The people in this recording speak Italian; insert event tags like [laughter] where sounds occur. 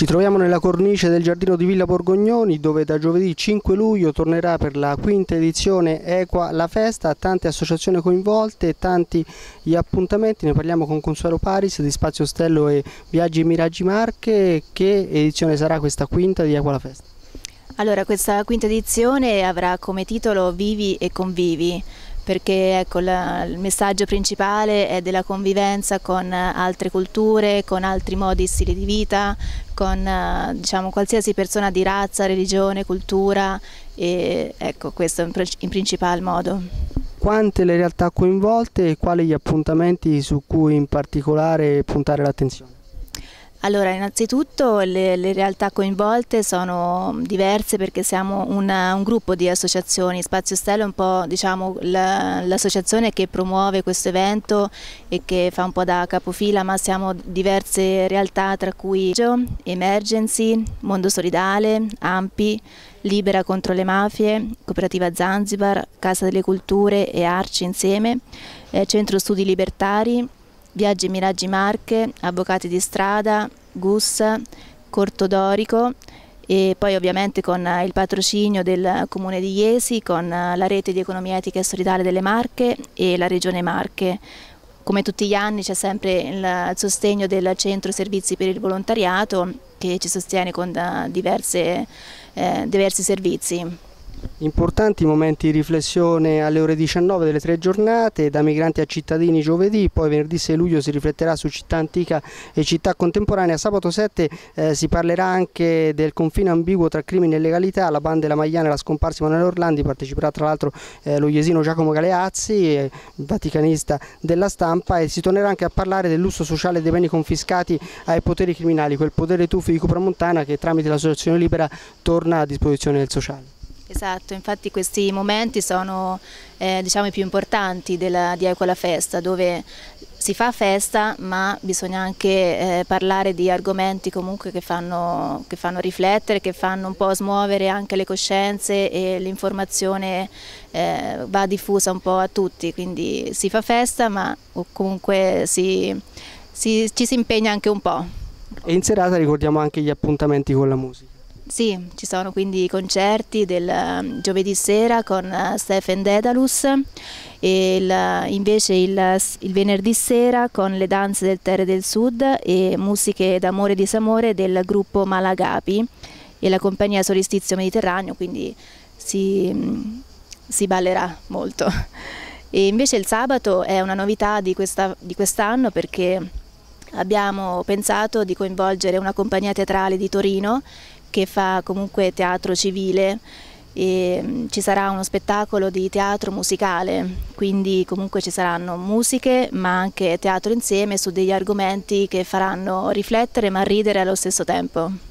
Ci troviamo nella cornice del giardino di Villa Borgognoni dove da giovedì 5 luglio tornerà per la quinta edizione Equa la festa, tante associazioni coinvolte, e tanti gli appuntamenti, ne parliamo con Consuelo Paris di Spazio Stello e Viaggi Miraggi Marche, che edizione sarà questa quinta di Equa la festa? Allora questa quinta edizione avrà come titolo Vivi e convivi perché ecco, la, il messaggio principale è della convivenza con altre culture, con altri modi e stili di vita, con eh, diciamo, qualsiasi persona di razza, religione, cultura e ecco questo in principal modo. Quante le realtà coinvolte e quali gli appuntamenti su cui in particolare puntare l'attenzione? Allora, innanzitutto le, le, realtà coinvolte sono diverse perché siamo una, un gruppo di associazioni. Spazio Stello è un po' diciamo, l'associazione che promuove questo evento e che fa un po' da capofila, ma siamo diverse realtà tra cui Emergency, Mondo Solidale, Ampi, Libera contro le mafie, Cooperativa Zanzibar, Casa delle Culture e Arci insieme, eh, Centro Studi Libertari, Viaggi Miraggi Marche, Avvocati di Strada, GUS, Corto Dorico e poi ovviamente con il patrocinio del Comune di Iesi, con la rete di economia etica e solidale delle Marche e la Regione Marche. Come tutti gli anni c'è sempre il sostegno del Centro Servizi per il Volontariato che ci sostiene con diverse, eh, diversi servizi. Importanti momenti di riflessione alle ore 19 delle tre giornate, da migranti a cittadini giovedì, poi venerdì 6 luglio si rifletterà su città antica e città contemporanea, sabato 7 eh, si parlerà anche del confine ambiguo tra crimine e legalità, la banda della Magliana e la scomparsa Manuel Orlandi, parteciperà tra l'altro eh, lo iesino Giacomo Galeazzi, eh, vaticanista della stampa e si tornerà anche a parlare dell'uso sociale dei beni confiscati ai poteri criminali, quel potere tuffi di Cupramontana che tramite l'associazione libera torna a disposizione del sociale. Esatto, infatti questi momenti sono eh, diciamo, i più importanti della, di Ecola Festa, dove si fa festa ma bisogna anche eh, parlare di argomenti comunque che fanno, che fanno, riflettere, che fanno un po' smuovere anche le coscienze e l'informazione eh, va diffusa un po' a tutti, quindi si fa festa ma comunque si, si, ci si impegna anche un po'. E in serata ricordiamo anche gli appuntamenti con la musica. Sì, ci sono quindi i concerti del ehm, giovedì sera con eh, Stephen Dedalus e il, invece il, il, venerdì sera con le danze del Terre del Sud e musiche d'amore e disamore del gruppo Malagapi e la compagnia Solistizio Mediterraneo, quindi si, mm, si ballerà molto. [laughs] E invece il sabato è una novità di quest'anno perché abbiamo pensato di coinvolgere una compagnia teatrale di Torino che fa comunque teatro civile e mm, ci sarà uno spettacolo di teatro musicale, quindi comunque ci saranno musiche ma anche teatro insieme su degli argomenti che faranno riflettere ma ridere allo stesso tempo.